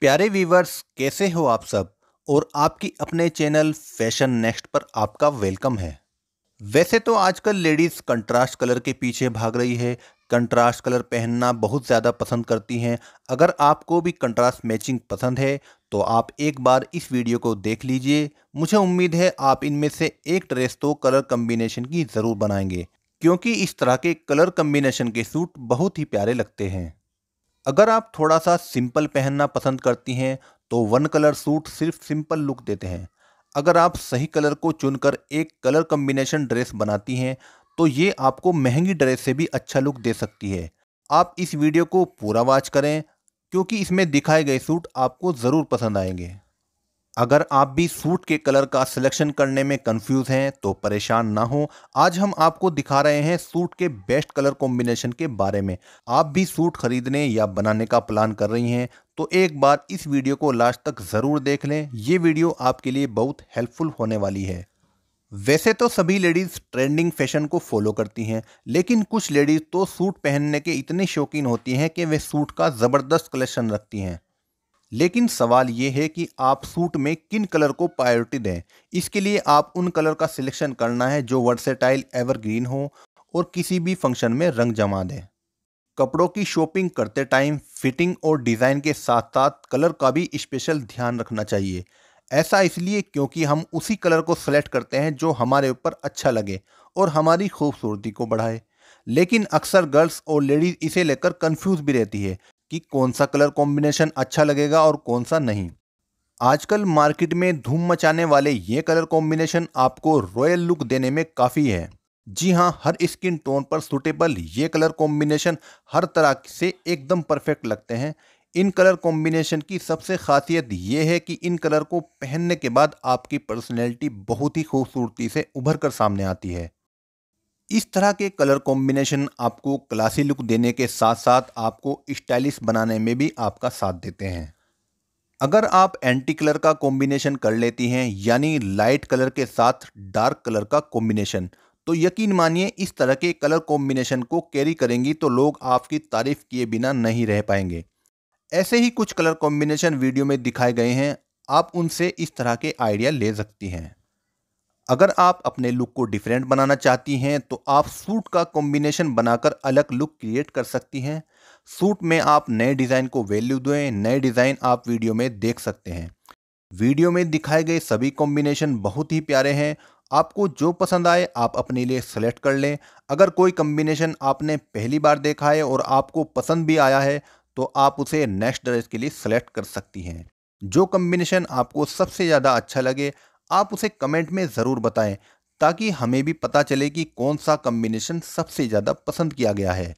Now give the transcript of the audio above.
प्यारे वीवर्स कैसे हो आप सब और आपकी अपने चैनल फैशन नेक्स्ट पर आपका वेलकम है वैसे तो आजकल लेडीज़ कंट्रास्ट कलर के पीछे भाग रही है कंट्रास्ट कलर पहनना बहुत ज़्यादा पसंद करती हैं अगर आपको भी कंट्रास्ट मैचिंग पसंद है तो आप एक बार इस वीडियो को देख लीजिए मुझे उम्मीद है आप इनमें से एक ड्रेस तो कलर कम्बिनेशन की ज़रूर बनाएंगे क्योंकि इस तरह के कलर कम्बिनेशन के सूट बहुत ही प्यारे लगते हैं अगर आप थोड़ा सा सिंपल पहनना पसंद करती हैं तो वन कलर सूट सिर्फ सिंपल लुक देते हैं अगर आप सही कलर को चुनकर एक कलर कम्बिनेशन ड्रेस बनाती हैं तो ये आपको महंगी ड्रेस से भी अच्छा लुक दे सकती है आप इस वीडियो को पूरा वॉच करें क्योंकि इसमें दिखाए गए सूट आपको ज़रूर पसंद आएंगे अगर आप भी सूट के कलर का सिलेक्शन करने में कंफ्यूज हैं तो परेशान ना हो आज हम आपको दिखा रहे हैं सूट के बेस्ट कलर कॉम्बिनेशन के बारे में आप भी सूट खरीदने या बनाने का प्लान कर रही हैं तो एक बार इस वीडियो को लास्ट तक ज़रूर देख लें ये वीडियो आपके लिए बहुत हेल्पफुल होने वाली है वैसे तो सभी लेडीज़ ट्रेंडिंग फैशन को फॉलो करती हैं लेकिन कुछ लेडीज़ तो सूट पहनने के इतने शौकीन होती हैं कि वे सूट का ज़बरदस्त कलेक्शन रखती हैं लेकिन सवाल ये है कि आप सूट में किन कलर को प्रायोरिटी दें इसके लिए आप उन कलर का सिलेक्शन करना है जो वर्सेटाइल एवरग्रीन हो और किसी भी फंक्शन में रंग जमा दें कपड़ों की शॉपिंग करते टाइम फिटिंग और डिज़ाइन के साथ साथ कलर का भी स्पेशल ध्यान रखना चाहिए ऐसा इसलिए क्योंकि हम उसी कलर को सेलेक्ट करते हैं जो हमारे ऊपर अच्छा लगे और हमारी खूबसूरती को बढ़ाए लेकिन अक्सर गर्ल्स और लेडीज़ इसे लेकर कंफ्यूज भी रहती है कि कौन सा कलर कॉम्बिनेशन अच्छा लगेगा और कौन सा नहीं आजकल मार्केट में धूम मचाने वाले ये कलर कॉम्बिनेशन आपको रॉयल लुक देने में काफ़ी है जी हाँ हर स्किन टोन पर सूटेबल ये कलर कॉम्बिनेशन हर तरह से एकदम परफेक्ट लगते हैं इन कलर कॉम्बिनेशन की सबसे खासियत ये है कि इन कलर को पहनने के बाद आपकी पर्सनैलिटी बहुत ही खूबसूरती से उभर कर सामने आती है इस तरह के कलर कॉम्बिनेशन आपको क्लासी लुक देने के साथ साथ आपको स्टाइलिश बनाने में भी आपका साथ देते हैं अगर आप एंटी कलर का कॉम्बिनेशन कर लेती हैं यानी लाइट कलर के साथ डार्क कलर का कॉम्बिनेशन तो यकीन मानिए इस तरह के कलर कॉम्बिनेशन को कैरी करेंगी तो लोग आपकी तारीफ किए बिना नहीं रह पाएंगे ऐसे ही कुछ कलर कॉम्बिनेशन वीडियो में दिखाए गए हैं आप उनसे इस तरह के आइडिया ले सकती हैं अगर आप अपने लुक को डिफरेंट बनाना चाहती हैं तो आप सूट का कॉम्बिनेशन बनाकर अलग लुक क्रिएट कर सकती हैं सूट में आप नए डिज़ाइन को वैल्यू दें नए डिज़ाइन आप वीडियो में देख सकते हैं वीडियो में दिखाए गए सभी कॉम्बिनेशन बहुत ही प्यारे हैं आपको जो पसंद आए आप अपने लिए सेलेक्ट कर लें अगर कोई कॉम्बिनेशन आपने पहली बार देखा है और आपको पसंद भी आया है तो आप उसे नेक्स्ट ड्रेस के लिए सेलेक्ट कर सकती हैं जो कम्बिनेशन आपको सबसे ज़्यादा अच्छा लगे आप उसे कमेंट में ज़रूर बताएं ताकि हमें भी पता चले कि कौन सा कम्बिनेशन सबसे ज़्यादा पसंद किया गया है